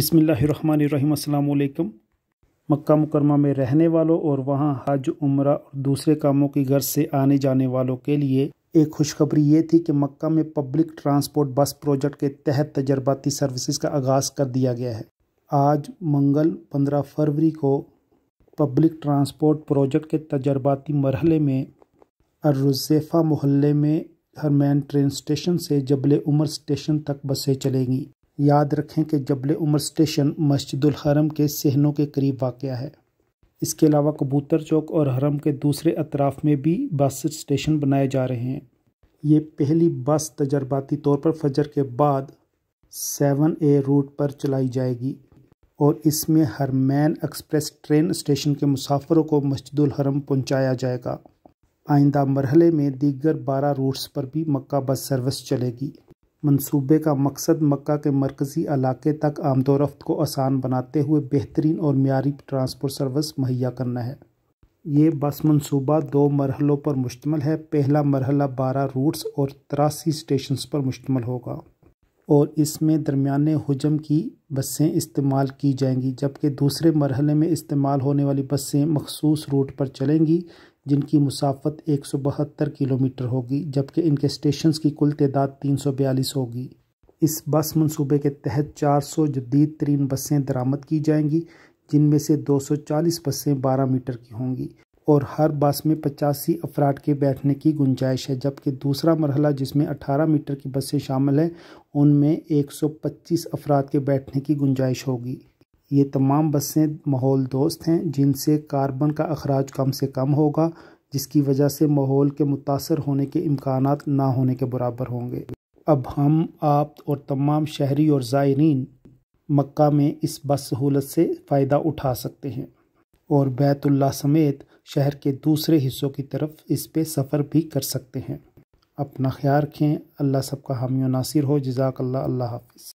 अस्सलाम वालेकुम मक्का मुकरमा में रहने वालों और वहाँ हज उम्र और दूसरे कामों की गर्ज से आने जाने वालों के लिए एक खुशखबरी ये थी कि मक्का में पब्लिक ट्रांसपोर्ट बस प्रोजेक्ट के तहत तजर्बाती सर्विसेज का आगाज़ कर दिया गया है आज मंगल 15 फरवरी को पब्लिक ट्रांसपोर्ट प्रोजेक्ट के तजर्बाती मरहले में अर्रुज़ेफ़ा मोहल्ले में हरमैन ट्रेन स्टेशन से जबल उमर स्टेशन तक बसें चलेंगी याद रखें कि जबल उमर स्टेशन मस्जिदुल हरम के सहनों के करीब वाक़ है इसके अलावा कबूतर चौक और हरम के दूसरे अतराफ़ में भी बस स्टेशन बनाए जा रहे हैं ये पहली बस तजर्बाती तौर पर फजर के बाद सेवन ए रूट पर चलाई जाएगी और इसमें हरमैन एक्सप्रेस ट्रेन स्टेशन के मुसाफरों को मस्जिदुल हरम पहुंचाया जाएगा आइंदा मरहले में दीगर बारह रूट्स पर भी मक्का बस सर्विस चलेगी मनसूबे का मकसद मक्का के मरकज़ी इलाके तक आमदोरफ़्त को आसान बनाते हुए बेहतरीन और मीरी ट्रांसपोर्ट सर्विस मुहैया करना है ये बस मनसूबा दो मरहलों पर मुश्तमल है पहला मरहला बारह रूट्स और तिरासी स्टेशन पर मुश्तमल होगा और इसमें दरमियान हजम की बसें इस्तेमाल की जाएंगी जबकि दूसरे मरहले में इस्तेमाल होने वाली बसें मखसूस रूट पर चलेंगी जिनकी मुसाफत एक सौ बहत्तर किलोमीटर होगी जबकि इनके स्टेशन की कुल तदाद तीन सौ बयालीस होगी इस बस मनसूबे के तहत चार सौ जदीद तरीन बसें दरामद की जाएंगी जिनमें से दो सौ चालीस बसें बारह मीटर की होंगी और हर बस में पचासी अफराद के बैठने की गुंजाइश है जबकि दूसरा मरहला जिसमें अठारह मीटर की बसें शामिल हैं उनमें एक सौ पच्चीस अफराद के बैठने की गुंजाइश होगी ये तमाम बसें माहौल दोस्त हैं जिनसे कार्बन का अखराज कम से कम होगा जिसकी वजह से माहौल के मुतासर होने के इम्कान ना होने के बराबर होंगे अब हम आप और तमाम शहरी और ज़ायरीन मक्का में इस बस सहूलत से फ़ायदा उठा सकते हैं और बैतुल्ला समेत शहर के दूसरे हिस्सों की तरफ इस पे सफ़र भी कर सकते हैं अपना ख्याल रखें अल्लाह सबका हामी नासिर हो जजाक हाफ़